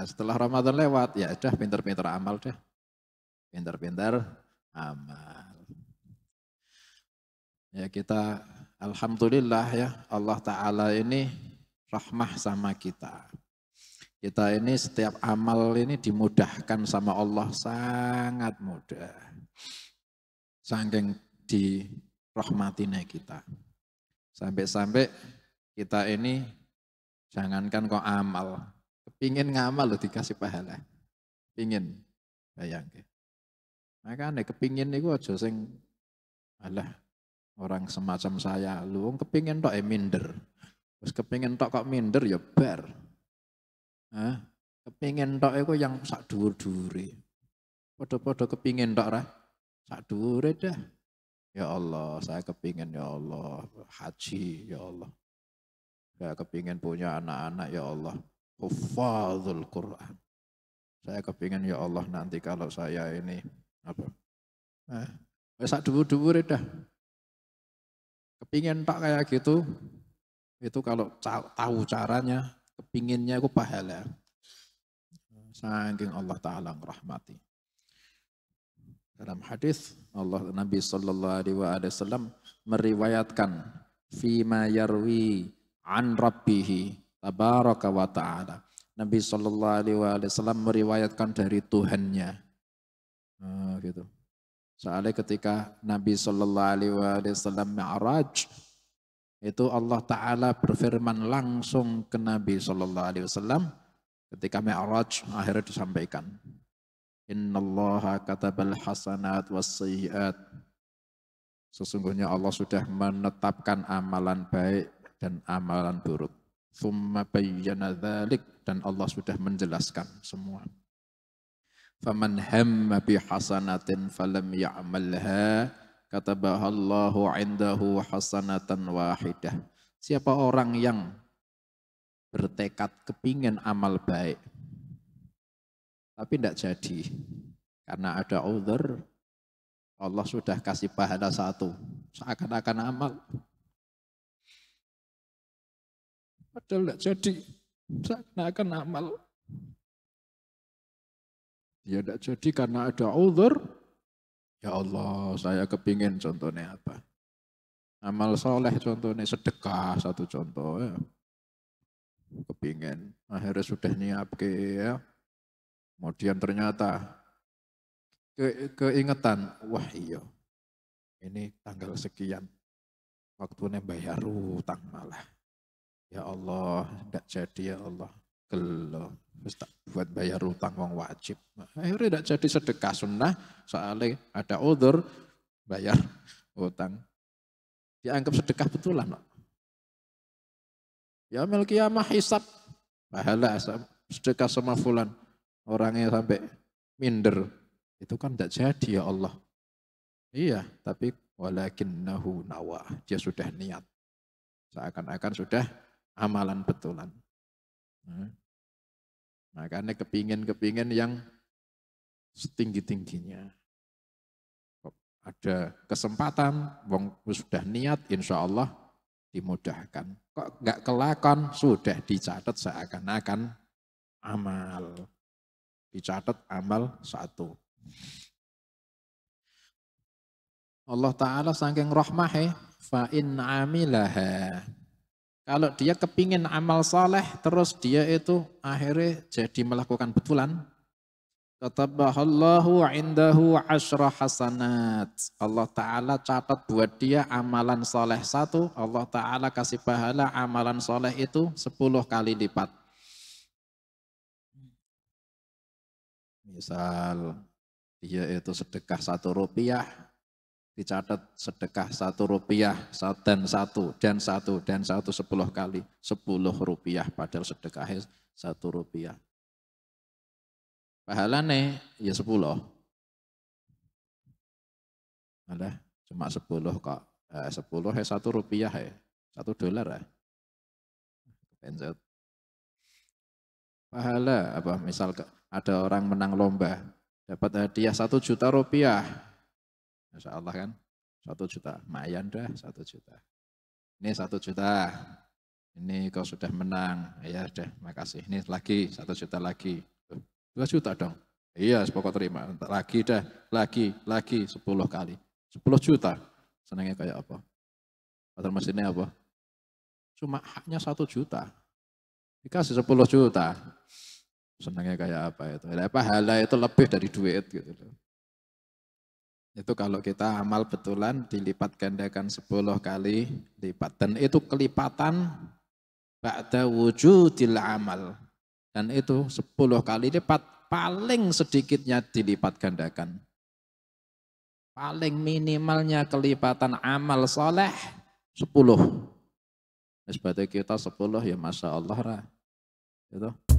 Nah, setelah Ramadan lewat, ya udah pinter-pinter amal deh. Pinter-pinter amal. Ya kita Alhamdulillah ya Allah Ta'ala ini rahmah sama kita. Kita ini setiap amal ini dimudahkan sama Allah sangat mudah. sangking di rahmatinya kita. Sampai-sampai kita ini jangankan kok amal, Pingin ngamal loh dikasih pahala. Pingin. Bayangke. Makanya kepingin nih gua joseng alah orang semacam saya lu kepingin tok eh minder. Terus kepingin tok kok minder ya ber, Hah? Kepingin tok iku yang sak dur duri podo podo kepingin tok ra sak dhuwure dah. Ya Allah, saya kepingin ya Allah haji ya Allah. Saya kepingin punya anak-anak ya Allah hufadul Quran. Saya kepingin ya Allah nanti kalau saya ini apa? Eh, sak dulu-dulu e dah. Kepingin tak kayak gitu, itu kalau tahu caranya, kepinginnya aku pahala. Saking Allah Ta'ala merahmati. Dalam hadis Allah Nabi Sallallahu Alaihi Wasallam meriwayatkan fima an rabbihi tabaraka wa ta'ala. Nabi Shallallahu Alaihi Wasallam meriwayatkan dari Tuhannya. Nah, gitu. Soalnya ketika Nabi Shallallahu Alaihi Wasallam mi'raj, itu Allah Taala berfirman langsung ke Nabi Shallallahu Alaihi Wasallam ketika mi'raj akhirnya disampaikan. Inna Allah katabal hasanat wassiyiat. Sesungguhnya Allah sudah menetapkan amalan baik dan amalan buruk. Thumma bayyana dhalik. Dan Allah sudah menjelaskan semua. Faman hamma hasanatin falam ya'malha katabahallahu indahu hasanatan wahidah. Siapa orang yang bertekad kepingin amal baik, tapi tidak jadi. Karena ada udhur, Allah sudah kasih pahala satu, seakan-akan amal. Padahal tidak jadi. saya akan amal. ya tidak jadi karena ada udhur. Ya Allah, saya kepingin contohnya apa? Amal soleh contohnya sedekah satu contoh ya. Kepingin. Akhirnya sudah nyiap ke ya. Kemudian ternyata ke, keingetan, wah iya, ini tanggal sekian, waktunya bayar utang malah. Ya Allah, tidak jadi ya Allah. Gelo, tak buat bayar utang wong wajib. Akhirnya tidak jadi sedekah sunnah, soalnya ada odor, bayar utang. Dianggap sedekah betulan. No? Ya mil kiamah hisap, pahala sedekah sama fulan. Orangnya sampai minder. Itu kan tidak jadi ya Allah. Iya, tapi walakin nahu nawa. Dia sudah niat. Seakan-akan sudah amalan betulan. Nah, makanya kepingin-kepingin yang setinggi-tingginya. Ada kesempatan, wong sudah niat, insya Allah dimudahkan. Kok nggak kelakon, sudah dicatat seakan-akan amal. Dicatat amal satu. Allah Ta'ala sangking rahmah ya, fa amilaha kalau dia kepingin amal saleh terus dia itu akhirnya jadi melakukan betulan. Tatabahallahu indahu asyra hasanat. Allah Ta'ala catat buat dia amalan saleh satu. Allah Ta'ala kasih pahala amalan saleh itu sepuluh kali lipat. Misal dia itu sedekah satu rupiah, dicatat sedekah satu rupiah dan satu dan satu dan satu sepuluh kali sepuluh rupiah padahal sedekahnya satu rupiah pahalane ya sepuluh ada cuma sepuluh kok eh, sepuluh ya satu rupiah ya satu dolar ya pahala apa misal ada orang menang lomba dapat hadiah satu juta rupiah Insya Allah kan. Satu juta. Mayan dah satu juta. Ini satu juta. Ini kau sudah menang. Ya sudah, makasih. Ini lagi, satu juta lagi. Dua juta dong. Iya, pokok terima. Lagi dah, lagi, lagi, sepuluh kali. Sepuluh juta. Senangnya kayak apa? Atau mesinnya apa? Cuma haknya satu juta. Dikasih sepuluh juta. Senangnya kayak apa itu? Ya, pahala itu lebih dari duit gitu loh. Itu kalau kita amal betulan dilipat gandakan 10 kali lipat. Dan itu kelipatan ba'da wujudil amal. Dan itu 10 kali lipat paling sedikitnya dilipat gandakan. Paling minimalnya kelipatan amal soleh 10. Sebetulnya kita 10 ya Masya Allah. itu